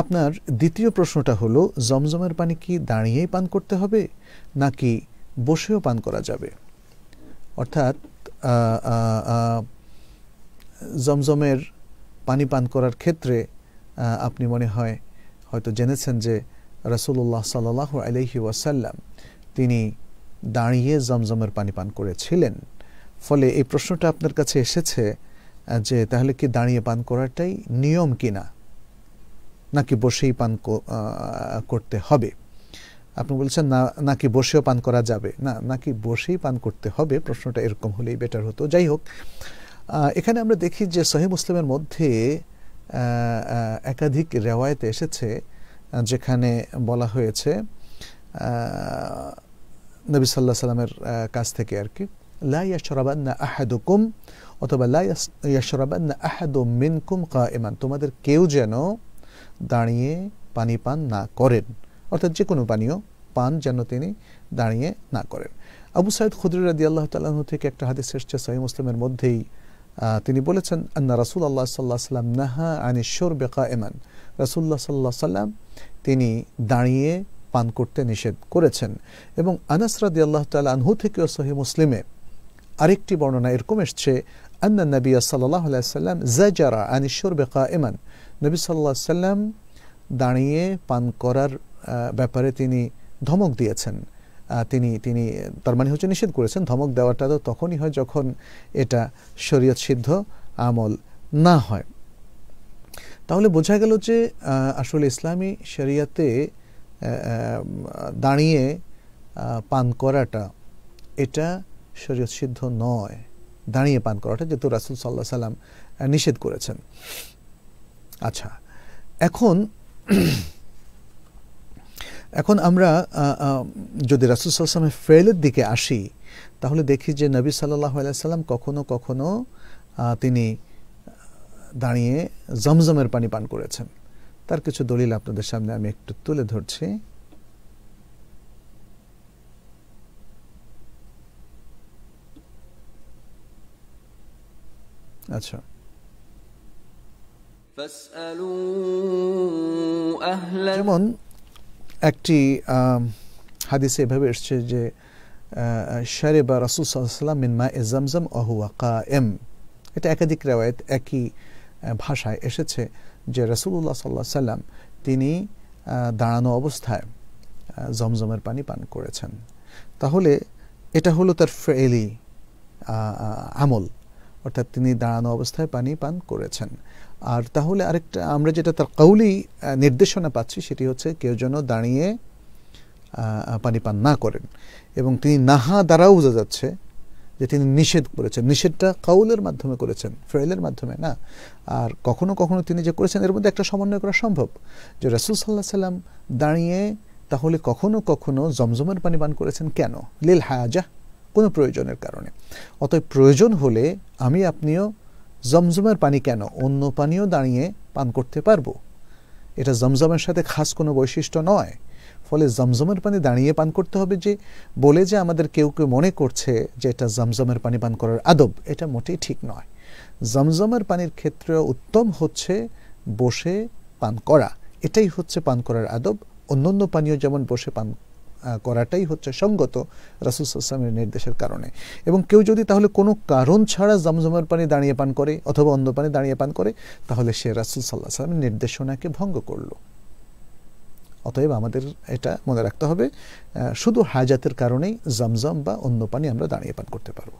আপনার দ্বিতীয় প্রশ্নটা হলো জমজমের পানি কি দাঁড়িয়েই পান করতে হবে নাকি বসেও পান করা যাবে অর্থাৎ জমজমের পানি পান করার ক্ষেত্রে আপনি মনে হয় হয়তো জেনেছেন যে রসুল্লাহ সাল্লাহ আলহি ওয়াসাল্লাম তিনি দাঁড়িয়ে জমজমের পানি পান করেছিলেন ফলে এই প্রশ্নটা আপনার কাছে এসেছে যে তাহলে কি দাঁড়িয়ে পান করাটাই নিয়ম কিনা নাকি বসেই পান করতে হবে আপনি বলছেন না নাকি বসেও পান করা যাবে না নাকি বসেই পান করতে হবে প্রশ্নটা এরকম হলেই বেটার হতো যাই হোক এখানে আমরা দেখি যে সহি মুসলিমের মধ্যে একাধিক রেওয়ায়তে এসেছে যেখানে বলা হয়েছে নবী সাল্লাহ সাল্লামের কাছ থেকে আর কি লাইয়াশরাবান্না কুম অথবা লাইয়াশরাবান্না আহাদু মিনকুম কা ইমান তোমাদের কেউ যেন দাঁড়িয়ে পানি পান না করেন অর্থাৎ যে কোনো পানীয় পান যেন তিনি দাঁড়িয়ে না করেন আবু সাইদ খুদরি রাদি আল্লাহ তালাহ থেকে একটা হাদিস এসছে সহি মুসলিমের মধ্যেই তিনি বলেছেন আন্না রাসুল আল্লাহ সাল্লাহ সাল্লাম নাহা আনিশ্বর বেকা এমান রাসুল্লাহ সাল্লাহ সাল্লাম তিনি দাঁড়িয়ে পান করতে নিষেধ করেছেন এবং আনাসরাদি আল্লাহ তাল আনহু থেকেও সহি মুসলিমে আরেকটি বর্ণনা এরকম এসছে আন্না নবী সাল্লাহ সাল্লাম জারা আনিশ্বর বেকা এমান নবী সাল্লাহ সাল্লাম দাঁড়িয়ে পান করার ব্যাপারে তিনি ধমক দিয়েছেন তিনি তিনি তার মানে হচ্ছে নিষেধ করেছেন ধমক দেওয়াটা তো তখনই হয় যখন এটা শরীয়ত সিদ্ধ আমল না হয় তাহলে বোঝা গেল যে আসলে ইসলামী শরিয়াতে দাঁড়িয়ে পান করাটা এটা শরীয়ত সিদ্ধ নয় দাঁড়িয়ে পান করাটা যেহেতু রাসুল সাল্লাহ সাল্লাম নিষেধ করেছেন আচ্ছা এখন এখন আমরা যদি রাসুল সাল্লামের ফেলের দিকে আসি তাহলে দেখি যে নবী সাল্লাহ সাল্লাম কখনো কখনো তিনি দাঁড়িয়ে জমজমের পানি পান করেছেন তার কিছু দলিল আপনাদের সামনে আমি একটু তুলে ধরছি আচ্ছা যেমন একটি হাদিসে এভাবে এসছে যে শারে বা রাসুল সাল্লাম মিনমা এ অহুয়া কা এম এটা একাধিক রেওয়ায়ত একই ভাষায় এসেছে যে রসুল্লাহ সাল্লাহ সাল্লাম তিনি দাঁড়ানো অবস্থায় জমজমের পানি পান করেছেন তাহলে এটা হলো তার ফেলি আমল অর্থাৎ তিনি দাঁড়ানো অবস্থায় পানি পান করেছেন আর তাহলে আরেকটা আমরা যেটা তার কৌলি নির্দেশনা পাচ্ছি সেটি হচ্ছে কেউ যেন দাঁড়িয়ে পানি পান না করেন এবং তিনি নাহা দ্বারাও বোঝা যাচ্ছে যে তিনি নিষেধ করেছেন নিষেধটা কাউলের মাধ্যমে করেছেন ফ্রেলের মাধ্যমে না আর কখনো কখনো তিনি যে করেছেন এর মধ্যে একটা সমন্বয় করা সম্ভব যে রাসুল সাল্লাহ সাল্লাম দাঁড়িয়ে তাহলে কখনো কখনো জমজমের পানি পান করেছেন কেন লিল হায়াজা কোনো প্রয়োজনের কারণে অতএব প্রয়োজন হলে আমি আপনিও জমজমের পানি কেন অন্য পানিও দাঁড়িয়ে পান করতে পারবো এটা জমজমের সাথে খাস কোনো বৈশিষ্ট্য নয় ফলে জমজমের পানি দাঁড়িয়ে পান করতে হবে যে বলে যে আমাদের কেউ কেউ মনে করছে যে এটা জমজমের পানি পান করার আদব এটা মোটেই ঠিক নয় জমজমের পানির ক্ষেত্রে উত্তম হচ্ছে বসে পান করা এটাই হচ্ছে পান করার আদব অন্যান্য পানীয় যেমন বসে পান করাটাই হচ্ছে সঙ্গত সাল্লামের নির্দেশের কারণে এবং কেউ যদি তাহলে কোনো কারণ ছাড়া জমজমের পানি দাঁড়িয়ে পান করে অথবা অন্য পানি দাঁড়িয়ে পান করে তাহলে সে রাসুল সাল্লাহ সাল্লামের নির্দেশনাকে ভঙ্গ করলো অতএব আমাদের এটা মনে রাখতে হবে শুধু হাজাতের কারণেই জমজম বা অন্য পানি আমরা দাঁড়িয়ে পান করতে পারবো